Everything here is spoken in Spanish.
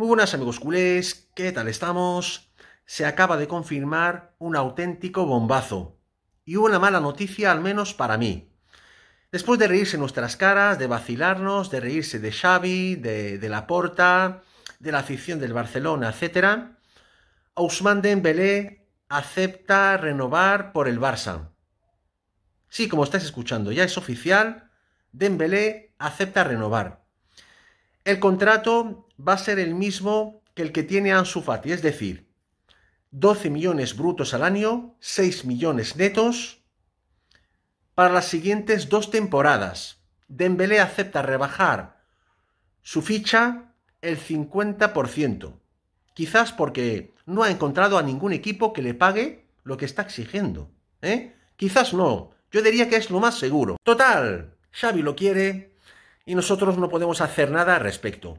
Muy buenas amigos culés, ¿qué tal estamos? Se acaba de confirmar un auténtico bombazo y hubo una mala noticia al menos para mí. Después de reírse nuestras caras, de vacilarnos, de reírse de Xavi, de, la Laporta, de la afición del Barcelona, etc., Ousmane Dembélé acepta renovar por el Barça. Sí, como estáis escuchando, ya es oficial, Dembélé acepta renovar. El contrato va a ser el mismo que el que tiene Ansu Fati, es decir, 12 millones brutos al año, 6 millones netos para las siguientes dos temporadas. Dembélé acepta rebajar su ficha el 50%, quizás porque no ha encontrado a ningún equipo que le pague lo que está exigiendo, ¿eh? Quizás no, yo diría que es lo más seguro. Total, Xavi lo quiere y nosotros no podemos hacer nada al respecto.